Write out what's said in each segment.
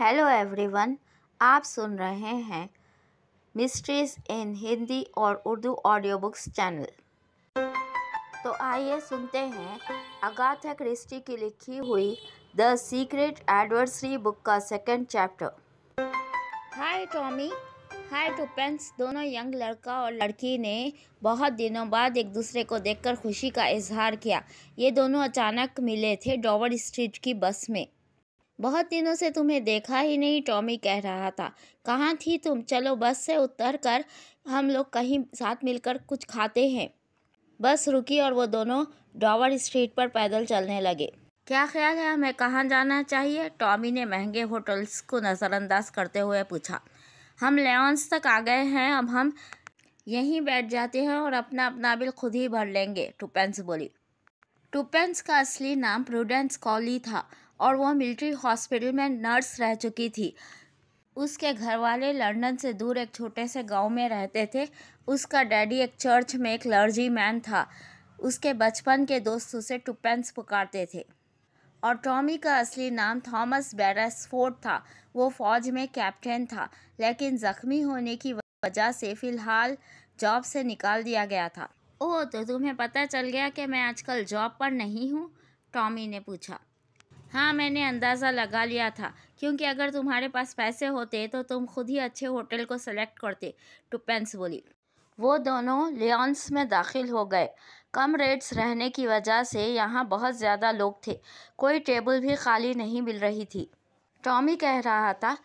hello everyone आप सुन रहे हैं मिस्ट्रीज इन हिंदी और उर्दू ऑडियो बुक्स चैनल तो आइए सुनते हैं अगाथा क्रिस्टी की लिखी हुई द सीक्रेट एडवर्सरी बुक का second chapter hi Tommy hi Pence दोनों यंग लड़का और लड़की ने बहुत दिनों बाद एक दूसरे को देखकर खुशी का इजहार किया ये दोनों अचानक मिले थे डॉवर स्ट्रीट की बस में बहुत दिनों से तुम्हें देखा ही नहीं टॉमी कह रहा था कहाँ थी तुम चलो बस से उतर कर हम लोग कहीं साथ मिलकर कुछ खाते हैं बस रुकी और वो दोनों डॉवर स्ट्रीट पर पैदल चलने लगे क्या ख्याल है हमें कहाँ जाना चाहिए टॉमी ने महंगे होटल्स को नज़रअंदाज करते हुए पूछा हम लेंस तक आ गए हैं अब हम यहीं बैठ जाते हैं और अपना अपना बिल खुद ही भर लेंगे टुपेंस बोली टुपेंस का असली नाम प्रूडेंस कॉली था और वह मिलिट्री हॉस्पिटल में नर्स रह चुकी थी उसके घर वाले लंदन से दूर एक छोटे से गांव में रहते थे उसका डैडी एक चर्च में एक लर्जी मैन था उसके बचपन के दोस्त उसे टुपेंस पुकारते थे और टॉमी का असली नाम थॉमस बैरसफोर्ड था वो फौज में कैप्टन था लेकिन ज़ख्मी होने की वजह से फ़िलहाल जॉब से निकाल दिया गया था ओह तो तुम्हें पता चल गया कि मैं आजकल जॉब पर नहीं हूँ टॉमी ने पूछा हाँ मैंने अंदाज़ा लगा लिया था क्योंकि अगर तुम्हारे पास पैसे होते तो तुम खुद ही अच्छे होटल को सेलेक्ट करते टुपेंस बोली वो दोनों लियॉन्स में दाखिल हो गए कम रेट्स रहने की वजह से यहाँ बहुत ज़्यादा लोग थे कोई टेबल भी खाली नहीं मिल रही थी टॉमी कह रहा था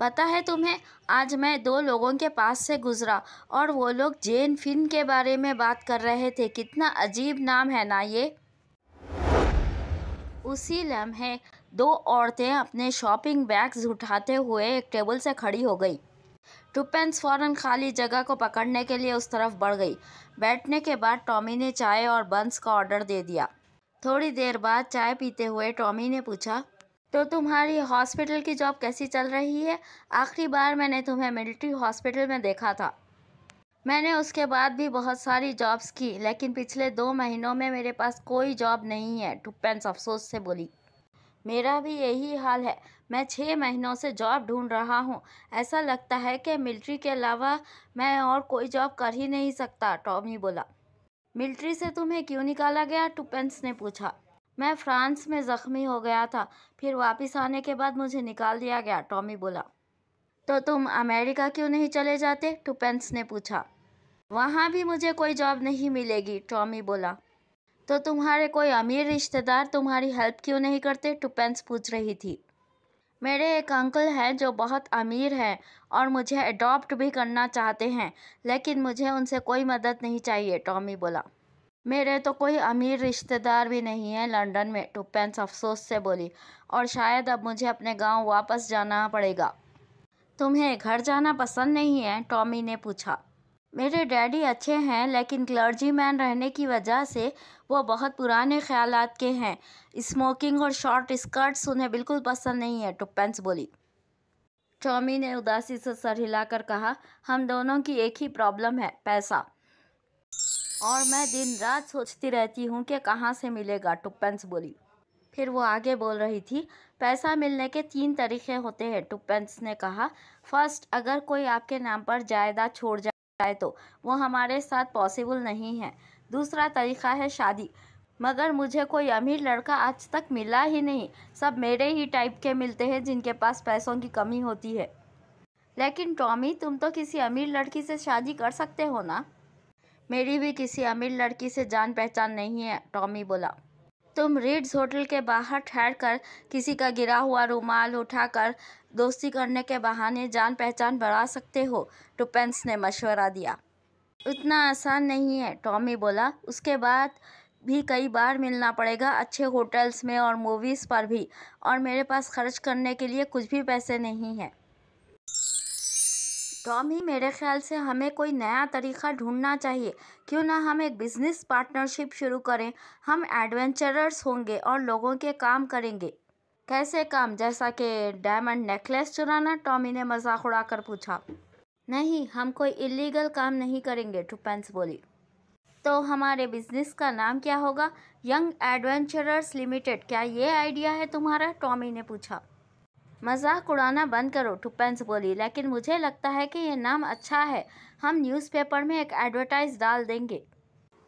पता है तुम्हें आज मैं दो लोगों के पास से गुजरा और वो लोग जेन फिन के बारे में बात कर रहे थे कितना अजीब नाम है ना ये उसी लम्हे दो औरतें अपने शॉपिंग बैग्स उठाते हुए एक टेबल से खड़ी हो गई टुपेंस फौरन खाली जगह को पकड़ने के लिए उस तरफ बढ़ गई बैठने के बाद टॉमी ने चाय और बंस का ऑर्डर दे दिया थोड़ी देर बाद चाय पीते हुए टॉमी ने पूछा तो तुम्हारी हॉस्पिटल की जॉब कैसी चल रही है आखिरी बार मैंने तुम्हें मिलिट्री हॉस्पिटल में देखा था मैंने उसके बाद भी बहुत सारी जॉब्स की लेकिन पिछले दो महीनों में मेरे पास कोई जॉब नहीं है टुपेंस अफसोस से बोली मेरा भी यही हाल है मैं छः महीनों से जॉब ढूंढ रहा हूँ ऐसा लगता है कि मिलिट्री के अलावा मैं और कोई जॉब कर ही नहीं सकता टॉमी बोला मिलिट्री से तुम्हें क्यों निकाला गया टुपेंस ने पूछा मैं फ्रांस में ज़ख्मी हो गया था फिर वापस आने के बाद मुझे निकाल दिया गया टॉमी बोला तो तुम अमेरिका क्यों नहीं चले जाते टुपेंस ने पूछा वहाँ भी मुझे कोई जॉब नहीं मिलेगी टॉमी बोला तो तुम्हारे कोई अमीर रिश्तेदार तुम्हारी हेल्प क्यों नहीं करते टुपेंस पूछ रही थी मेरे एक अंकल हैं जो बहुत अमीर हैं और मुझे अडॉप्ट भी करना चाहते हैं लेकिन मुझे उनसे कोई मदद नहीं चाहिए टॉमी बोला मेरे तो कोई अमीर रिश्तेदार भी नहीं है लंदन में टुपेंस अफसोस से बोली और शायद अब मुझे अपने गांव वापस जाना पड़ेगा तुम्हें घर जाना पसंद नहीं है टॉमी ने पूछा मेरे डैडी अच्छे हैं लेकिन क्लर्जी मैन रहने की वजह से वो बहुत पुराने ख्याल के हैं स्मोकिंग और शॉर्ट स्कर्ट्स उन्हें बिल्कुल पसंद नहीं है टुप्पेंस बोली टॉमी ने उदासी से सर हिलाकर कहा हम दोनों की एक ही प्रॉब्लम है पैसा और मैं दिन रात सोचती रहती हूँ कि कहाँ से मिलेगा टुप्पेंस बोली फिर वो आगे बोल रही थी पैसा मिलने के तीन तरीके होते हैं टुप्पेंस ने कहा फर्स्ट अगर कोई आपके नाम पर जायदाद छोड़ जाए जाए तो वो हमारे साथ पॉसिबल नहीं है दूसरा तरीका है शादी मगर मुझे कोई अमीर लड़का आज तक मिला ही नहीं सब मेरे ही टाइप के मिलते हैं जिनके पास पैसों की कमी होती है लेकिन टॉमी तुम तो किसी अमीर लड़की से शादी कर सकते हो ना मेरी भी किसी अमीर लड़की से जान पहचान नहीं है टॉमी बोला तुम रिड्स होटल के बाहर ठहर कर किसी का गिरा हुआ रुमाल उठाकर दोस्ती करने के बहाने जान पहचान बढ़ा सकते हो टुपेंस ने मशवरा दिया उतना आसान नहीं है टॉमी बोला उसके बाद भी कई बार मिलना पड़ेगा अच्छे होटल्स में और मूवीज़ पर भी और मेरे पास खर्च करने के लिए कुछ भी पैसे नहीं हैं टॉमी मेरे ख्याल से हमें कोई नया तरीका ढूंढना चाहिए क्यों ना हम एक बिजनेस पार्टनरशिप शुरू करें हम एडवेंचरर्स होंगे और लोगों के काम करेंगे कैसे काम जैसा कि डायमंड नेकलेस चुराना टॉमी ने मजाक उड़ाकर पूछा नहीं हम कोई इलीगल काम नहीं करेंगे टुपेंस बोली तो हमारे बिजनेस का नाम क्या होगा यंग एडवेंचरर्स लिमिटेड क्या ये आइडिया है तुम्हारा टॉमी ने पूछा मजाक उड़ाना बंद करो टुपेंस बोली लेकिन मुझे लगता है कि यह नाम अच्छा है हम न्यूज़पेपर में एक एडवर्टाइज डाल देंगे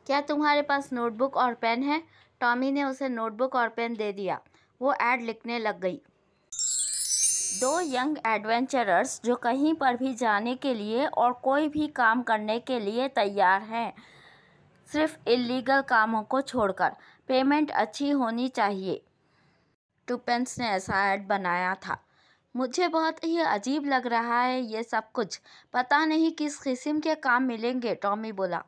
क्या तुम्हारे पास नोटबुक और पेन है टॉमी ने उसे नोटबुक और पेन दे दिया वो ऐड लिखने लग गई दो यंग एडवेंचरर्स जो कहीं पर भी जाने के लिए और कोई भी काम करने के लिए तैयार हैं सिर्फ इलीगल कामों को छोड़कर पेमेंट अच्छी होनी चाहिए टूपेंस ने ऐसा ऐड बनाया था मुझे बहुत ही अजीब लग रहा है ये सब कुछ पता नहीं किस किस्म के काम मिलेंगे टॉमी बोला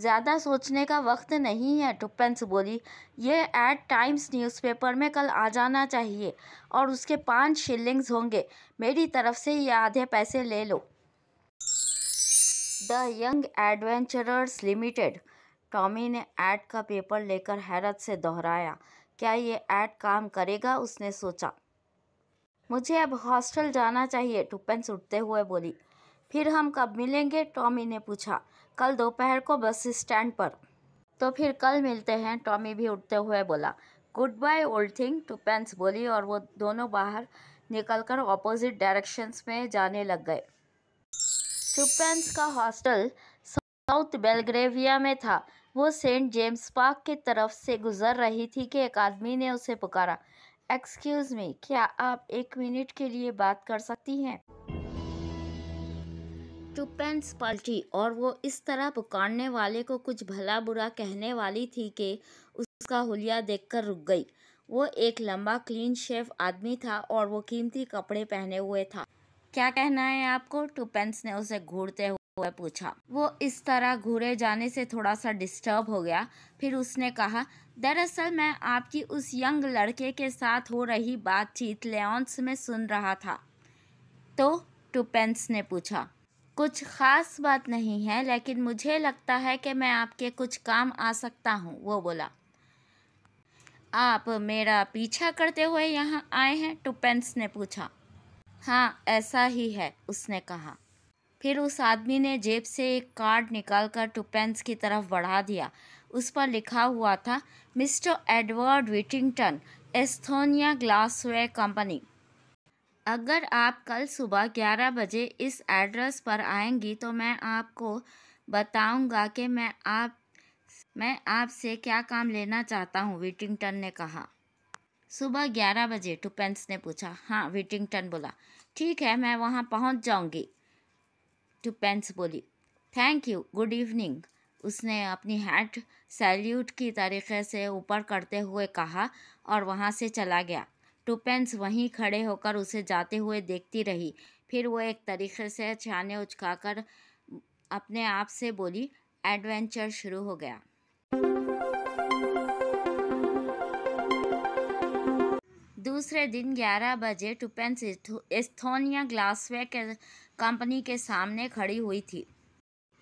ज़्यादा सोचने का वक्त नहीं है टुपेंस बोली ये एड टाइम्स न्यूज़पेपर में कल आ जाना चाहिए और उसके पाँच शिलिंग्स होंगे मेरी तरफ से ये आधे पैसे ले लो the young adventurers limited Tommy ने एड का पेपर लेकर हैरत से दोहराया क्या ये ऐड काम करेगा उसने सोचा मुझे अब हॉस्टल जाना चाहिए टुपेंस उठते हुए बोली फिर हम कब मिलेंगे टॉमी ने पूछा कल दोपहर को बस स्टैंड पर तो फिर कल मिलते हैं टॉमी भी उठते हुए बोला goodbye old thing Tuppence बोली और वो दोनों बाहर निकलकर ऑपोजिट डायरेक्शंस में जाने लग गए टुपेंस का हॉस्टल साउथ बेलग्रेविया में था वो सेंट जेम्स पार्क की तरफ से गुजर रही थी कि एक आदमी ने उसे पुकारा एक्सक्यूज़ मी क्या आप एक मिनट के लिए बात कर सकती हैं टू पेंस पलटी और वो इस तरह पुकारने वाले को कुछ भला बुरा कहने वाली थी कि उसका हुलिया देखकर रुक गई वो एक लंबा क्लीन शेफ आदमी था और वो कीमती कपड़े पहने हुए था क्या कहना है आपको टू पेंस ने उसे घूरते हुए है पूछा वो इस तरह घूरे जाने से थोड़ा सा डिस्टर्ब हो गया फिर उसने कहा दरअसल मैं आपकी उस यंग लड़के के साथ हो रही बातचीत लेंस में सुन रहा था तो टूपेंस ने पूछा कुछ ख़ास बात नहीं है लेकिन मुझे लगता है कि मैं आपके कुछ काम आ सकता हूँ वो बोला आप मेरा पीछा करते हुए यहाँ आए हैं टुपेंस ने पूछा हाँ ऐसा ही है उसने कहा फिर उस आदमी ने जेब से एक कार्ड निकालकर टुपेंस की तरफ बढ़ा दिया उस पर लिखा हुआ था mister Edward Whittington Esthonia glassware company अगर आप कल सुबह 11 बजे इस एड्रेस पर आएंगी तो मैं आपको बताऊंगा कि मैं आप मैं आपसे क्या काम लेना चाहता हूँ विटिंगटन ने कहा सुबह 11 बजे टुपेंस ने पूछा हाँ विटिंगटन बोला ठीक है मैं वहाँ पहुँच जाऊँगी टुपेंस बोली थैंक यू गुड इवनिंग उसने अपनी हैट सैल्यूट की तरीके से ऊपर करते हुए कहा और वहाँ से चला गया टुपेंस वहीं खड़े होकर उसे जाते हुए देखती रही फिर वो एक तरीके से छाने उचकाकर अपने आप से बोली एडवेंचर शुरू हो गया दूसरे दिन 11 बजे टुपेंस एस्थोनिया ग्लासवे के कंपनी के सामने खड़ी हुई थी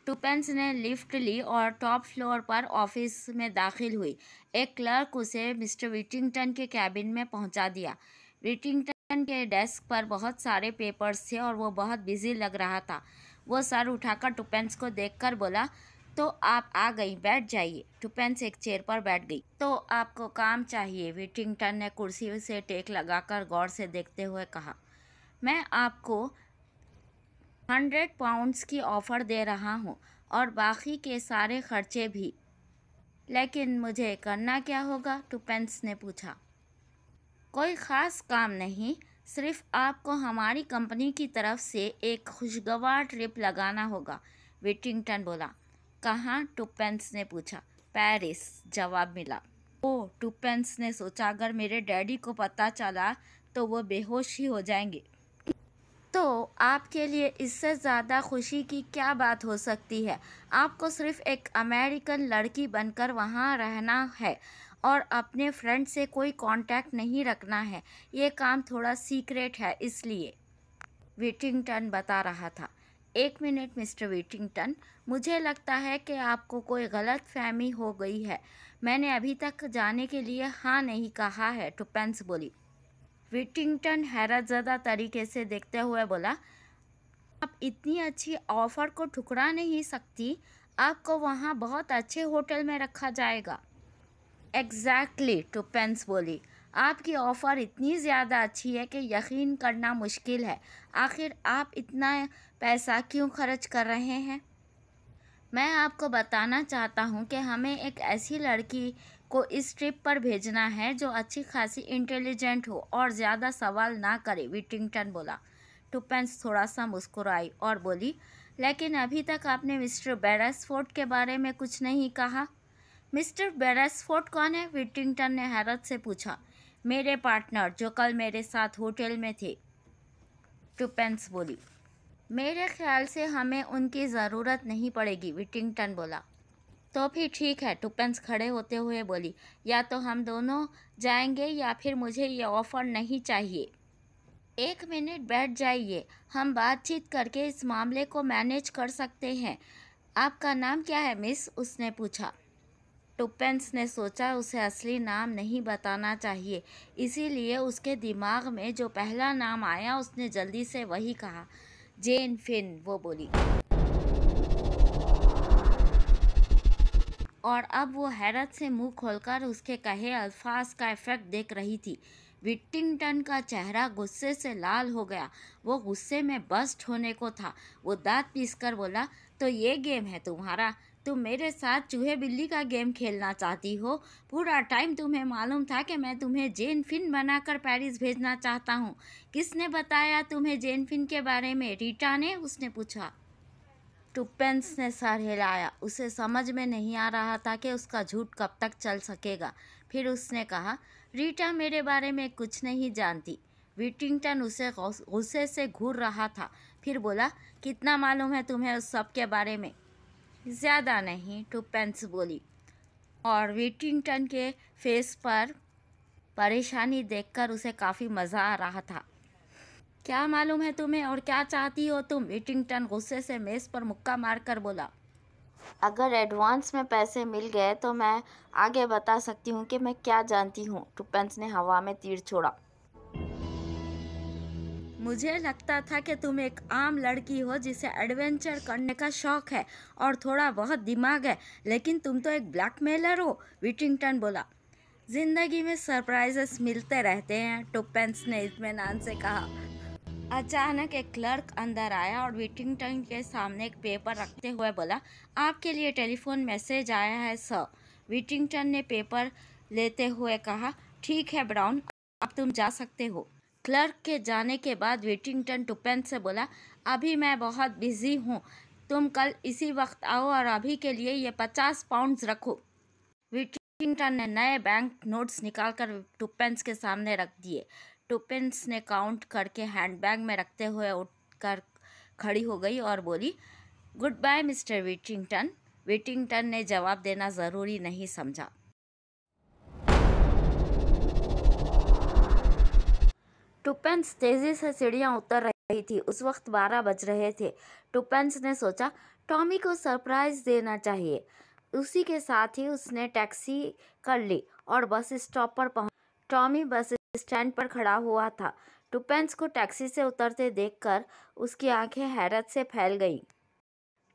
टुपेंस ने लिफ्ट ली और टॉप फ्लोर पर ऑफिस में दाखिल हुई एक क्लर्क उसे मिस्टर विटिंगटन के कैबिन में पहुंचा दिया विटिंगटन के डेस्क पर बहुत सारे पेपर्स थे और वो बहुत बिजी लग रहा था वो सर उठाकर टुपेंस को देखकर बोला तो आप आ गई बैठ जाइए टुपेंस एक चेयर पर बैठ गई तो आपको काम चाहिए विटिंगटन ने कुर्सी से टेक लगाकर गौर से देखते हुए कहा मैं आपको हंड्रेड पाउंड्स की ऑफ़र दे रहा हूँ और बाकी के सारे खर्चे भी लेकिन मुझे करना क्या होगा टुपेंस ने पूछा कोई ख़ास काम नहीं सिर्फ आपको हमारी कंपनी की तरफ से एक खुशगवार ट्रिप लगाना होगा विटिंगटन बोला कहाँ टूपेंस ने पूछा पेरिस जवाब मिला ओ टूपेंस ने सोचा अगर मेरे डैडी को पता चला तो वो बेहोश ही हो जाएंगे तो आपके लिए इससे ज़्यादा खुशी की क्या बात हो सकती है आपको सिर्फ एक अमेरिकन लड़की बनकर वहाँ रहना है और अपने फ्रेंड से कोई कांटेक्ट नहीं रखना है ये काम थोड़ा सीक्रेट है इसलिए विटिंगटन बता रहा था एक मिनट मिस्टर वेटिंगटन मुझे लगता है कि आपको कोई गलत फहमी हो गई है मैंने अभी तक जाने के लिए हाँ नहीं कहा है टुपेंस तो बोली वेटिंगटन हैरतजदा तरीके से देखते हुए बोला आप इतनी अच्छी ऑफ़र को ठुकरा नहीं सकती आपको वहाँ बहुत अच्छे होटल में रखा जाएगा एग्जैक्टली exactly, टुपेंस तो बोली आपकी ऑफ़र इतनी ज़्यादा अच्छी है कि यकीन करना मुश्किल है आखिर आप इतना पैसा क्यों खर्च कर रहे हैं मैं आपको बताना चाहता हूँ कि हमें एक ऐसी लड़की को इस ट्रिप पर भेजना है जो अच्छी खासी इंटेलिजेंट हो और ज़्यादा सवाल ना करे विटिंगटन बोला टुपेंस थोड़ा सा मुस्कुराई और बोली लेकिन अभी तक आपने मिस्टर बेरासफोर्ट के बारे में कुछ नहीं कहा मिस्टर बेरासफोर्ट कौन है विटिंगटन ने हैरत से पूछा मेरे पार्टनर जो कल मेरे साथ होटल में थे टुपेंस बोली मेरे ख्याल से हमें उनकी ज़रूरत नहीं पड़ेगी विटिंगटन बोला तो फिर ठीक है टुपेंस खड़े होते हुए बोली या तो हम दोनों जाएंगे या फिर मुझे ये ऑफ़र नहीं चाहिए एक मिनट बैठ जाइए हम बातचीत करके इस मामले को मैनेज कर सकते हैं आपका नाम क्या है मिस उसने पूछा टुपेंस ने सोचा उसे असली नाम नहीं बताना चाहिए इसीलिए उसके दिमाग में जो पहला नाम आया उसने जल्दी से वही कहा जेन फिन वो बोली और अब वो हैरत से मुंह खोलकर उसके कहे अल्फाज का इफेक्ट देख रही थी विटिंगटन का चेहरा गुस्से से लाल हो गया वो गुस्से में बस्ट होने को था वो दांत पीस कर बोला तो ये गेम है तुम्हारा तुम मेरे साथ चूहे बिल्ली का गेम खेलना चाहती हो पूरा टाइम तुम्हें मालूम था कि मैं तुम्हें जेन फिन बनाकर पेरिस भेजना चाहता हूँ किसने बताया तुम्हें जेन फिन के बारे में रीटा ने उसने पूछा टुपेंस ने सर हिलाया उसे समझ में नहीं आ रहा था कि उसका झूठ कब तक चल सकेगा फिर उसने कहा रीटा मेरे बारे में कुछ नहीं जानती विटिंगटन उसे गुस्से से घूर रहा था फिर बोला कितना मालूम है तुम्हें उस सब के बारे में ज़्यादा नहीं टू पेंस बोली और विटिंगटन के फेस पर परेशानी देखकर उसे काफ़ी मज़ा आ रहा था क्या मालूम है तुम्हें और क्या चाहती हो तुम विटिंगटन गुस्से से मेज़ पर मुक्का मारकर बोला अगर एडवांस में पैसे मिल गए तो मैं आगे बता सकती हूँ कि मैं क्या जानती हूँ टुपेंस ने हवा में तीर छोड़ा मुझे लगता था कि तुम एक आम लड़की हो जिसे एडवेंचर करने का शौक है और थोड़ा बहुत दिमाग है लेकिन तुम तो एक ब्लैकमेलर हो विटिंगटन बोला जिंदगी में सरप्राइजेस मिलते रहते हैं टुपेंस ने इतमान से कहा अचानक एक क्लर्क अंदर आया और विटिंगटन के सामने एक पेपर रखते हुए बोला आपके लिए टेलीफोन मैसेज आया है सर विटिंगटन ने पेपर लेते हुए कहा ठीक है ब्राउन अब तुम जा सकते हो क्लर्क के जाने के बाद वेटिंगटन टुपेन से बोला अभी मैं बहुत बिजी हूँ तुम कल इसी वक्त आओ और अभी के लिए ये पचास पाउंड्स रखो विटिंगटन ने नए बैंक नोट्स निकालकर टुपेंस के सामने रख दिए टुपेंस ने काउंट करके हैंडबैग में रखते हुए उठकर खड़ी हो गई और बोली goodbye mister Whittington Whittington ने जवाब देना ज़रूरी नहीं समझा टुपेंस तेजी से सीढ़ियाँ उतर रही थी उस वक्त बारह बज रहे थे टुपेंस ने सोचा टॉमी को सरप्राइज देना चाहिए उसी के साथ ही उसने टैक्सी कर ली और बस स्टॉप पर पहुंच टॉमी बस स्टैंड पर खड़ा हुआ था टुपेंस को टैक्सी से उतरते देखकर उसकी आंखें हैरत से फैल गई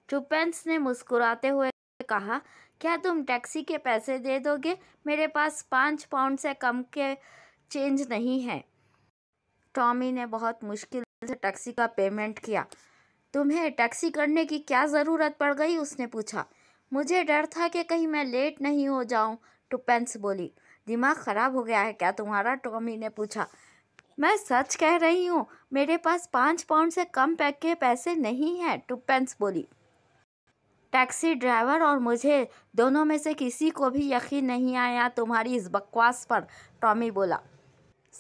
टुपेंस ने मुस्कुराते हुए कहा क्या तुम टैक्सी के पैसे दे दोगे मेरे पास पाँच पाउंड से कम के चेंज नहीं है टॉमी ने बहुत मुश्किल से टैक्सी का पेमेंट किया तुम्हें टैक्सी करने की क्या ज़रूरत पड़ गई उसने पूछा मुझे डर था कि कहीं मैं लेट नहीं हो जाऊं टुपेंस तो बोली दिमाग ख़राब हो गया है क्या तुम्हारा टॉमी ने पूछा मैं सच कह रही हूँ मेरे पास पाँच पाउंड से कम पैक के पैसे नहीं हैं टुपेंस तो बोली टैक्सी ड्राइवर और मुझे दोनों में से किसी को भी यकीन नहीं आया तुम्हारी इस बकवास पर टॉमी बोला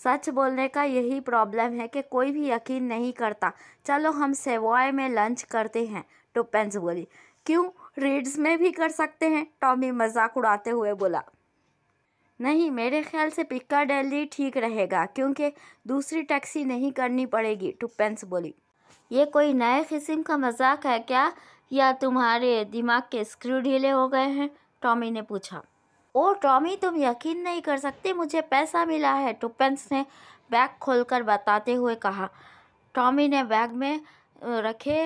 सच बोलने का यही प्रॉब्लम है कि कोई भी यकीन नहीं करता चलो हम सेवाए में लंच करते हैं टुपेंस बोली क्यों रीड्स में भी कर सकते हैं टॉमी मजाक उड़ाते हुए बोला नहीं मेरे ख्याल से पिक्का डेली ठीक रहेगा क्योंकि दूसरी टैक्सी नहीं करनी पड़ेगी टुपेंस बोली ये कोई नए किस्म का मजाक है क्या या तुम्हारे दिमाग के स्क्रू ढीले हो गए हैं टॉमी ने पूछा ओ टॉमी तुम यकीन नहीं कर सकते मुझे पैसा मिला है टुपेंस ने बैग खोलकर बताते हुए कहा टॉमी ने बैग में रखे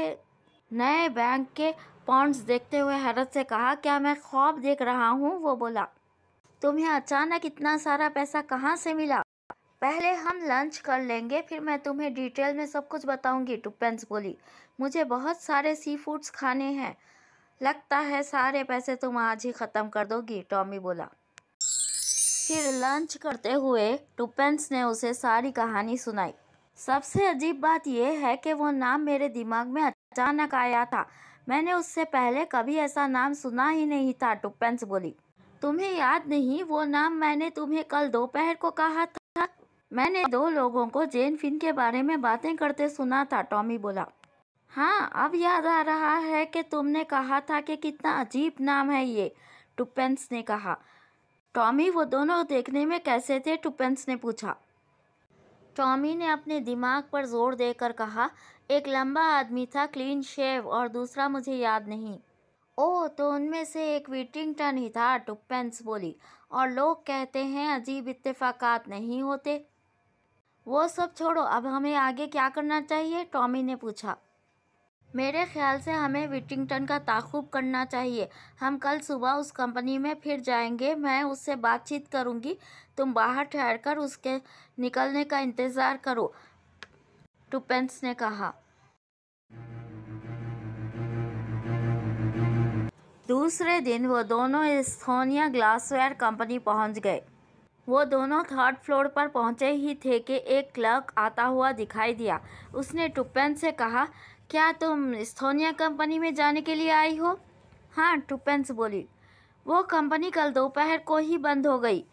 नए बैंक के पॉन्ड्स देखते हुए हैरत से कहा क्या मैं ख्वाब देख रहा हूँ वो बोला तुम्हें अचानक इतना सारा पैसा कहाँ से मिला पहले हम लंच कर लेंगे फिर मैं तुम्हें डिटेल में सब कुछ बताऊंगी टुपेंस बोली मुझे बहुत सारे सी फूड्स खाने हैं लगता है सारे पैसे तुम आज ही ख़त्म कर दोगी टॉमी बोला फिर लंच करते हुए टुपेंस ने उसे सारी कहानी सुनाई सबसे अजीब बात यह है कि वो नाम मेरे दिमाग में अचानक आया था मैंने उससे पहले कभी ऐसा नाम सुना ही नहीं था टुपेंस बोली तुम्हें याद नहीं वो नाम मैंने तुम्हें कल दोपहर को कहा था मैंने दो लोगों को जेन फिन के बारे में बातें करते सुना था टॉमी बोला हाँ अब याद आ रहा है कि तुमने कहा था कि कितना अजीब नाम है ये टुपेंस ने कहा टॉमी वो दोनों देखने में कैसे थे टुपेंस ने पूछा टॉमी ने अपने दिमाग पर जोर देकर कहा एक लंबा आदमी था क्लीन शेव और दूसरा मुझे याद नहीं ओह तो उनमें से एक विटिंगटन ही था टुपेंस बोली और लोग कहते हैं अजीब इत्तेफाकात नहीं होते वो सब छोड़ो अब हमें आगे क्या करना चाहिए टॉमी ने पूछा मेरे ख्याल से हमें विटिंगटन का ताकुब करना चाहिए हम कल सुबह उस कंपनी में फिर जाएंगे मैं उससे बातचीत करूंगी तुम बाहर ठहर कर उसके निकलने का इंतज़ार करो टुपेंस ने कहा दूसरे दिन वो दोनों स्थानिया ग्लासवेयर कंपनी पहुंच गए वो दोनों थर्ड फ्लोर पर पहुंचे ही थे कि एक क्लर्क आता हुआ दिखाई दिया उसने टुपेन से कहा क्या तुम स्थोनिया कंपनी में जाने के लिए आई हो हाँ टुपेंस बोली वो कंपनी कल दोपहर को ही बंद हो गई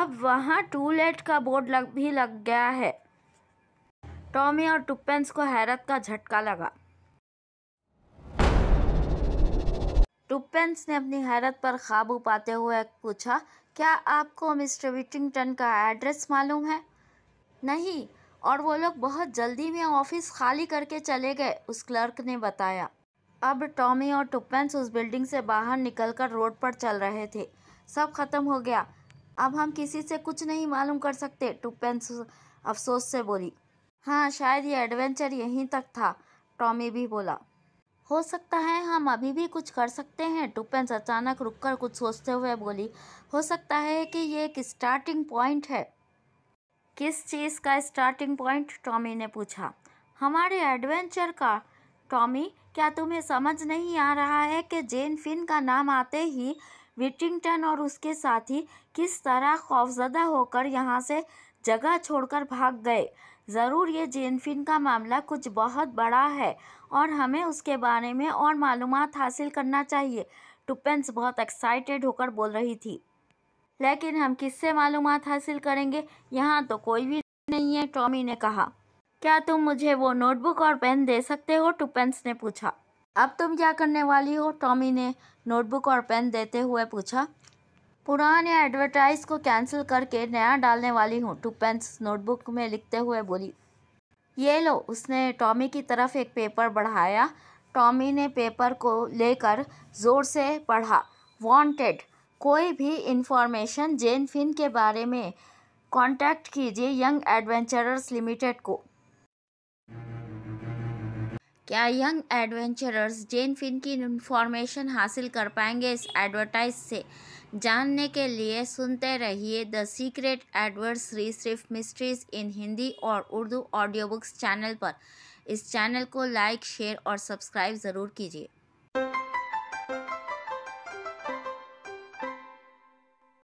अब वहाँ टू लेट का बोर्ड लग भी लग गया है टॉमी और टुपेंस को हैरत का झटका लगा टुपेंस ने अपनी हैरत पर काबू पाते हुए पूछा क्या आपको मिस्टर विटिंगटन का एड्रेस मालूम है नहीं और वो लोग बहुत जल्दी में ऑफिस खाली करके चले गए उस क्लर्क ने बताया अब टॉमी और टुपेंस उस बिल्डिंग से बाहर निकलकर रोड पर चल रहे थे सब खत्म हो गया अब हम किसी से कुछ नहीं मालूम कर सकते टुपेंस अफसोस से बोली हाँ शायद ये एडवेंचर यहीं तक था टॉमी भी बोला हो सकता है हम अभी भी कुछ कर सकते हैं टुपेंस अचानक रुककर कुछ सोचते हुए बोली हो सकता है कि ये एक स्टार्टिंग पॉइंट है किस चीज़ का स्टार्टिंग पॉइंट टॉमी ने पूछा हमारे एडवेंचर का टॉमी क्या तुम्हें समझ नहीं आ रहा है कि जेन फिन का नाम आते ही विटिंगटन और उसके साथी किस तरह खौफजदा होकर यहाँ से जगह छोड़कर भाग गए ज़रूर ये जेनफिन का मामला कुछ बहुत बड़ा है और हमें उसके बारे में और मालूम हासिल करना चाहिए टुपेंस बहुत एक्साइटेड होकर बोल रही थी लेकिन हम किससे मालूम हासिल करेंगे यहाँ तो कोई भी नहीं है टॉमी ने कहा क्या तुम मुझे वो नोटबुक और पेन दे सकते हो टुपेंस ने पूछा अब तुम क्या करने वाली हो टॉमी ने नोटबुक और पेन देते हुए पूछा पुराने एडवर्टाइज को कैंसिल करके नया डालने वाली हूँ टुपेंस नोटबुक में लिखते हुए बोली ये लो उसने टॉमी की तरफ एक पेपर बढ़ाया टॉमी ने पेपर को लेकर ज़ोर से पढ़ा वांटेड कोई भी इन्फॉर्मेशन जेन फिन के बारे में कांटेक्ट कीजिए यंग एडवेंचरर्स लिमिटेड को क्या यंग एडवेंचरर्स जेन फिन की इन्फॉर्मेशन हासिल कर पाएंगे इस एडवर्टाइज से जानने के लिए सुनते रहिए द सीक्रेट एडवर्सरी सिर्फ मिस्ट्रीज इन हिंदी और उर्दू ऑडियो बुक्स चैनल पर इस चैनल को लाइक शेयर और सब्सक्राइब ज़रूर कीजिए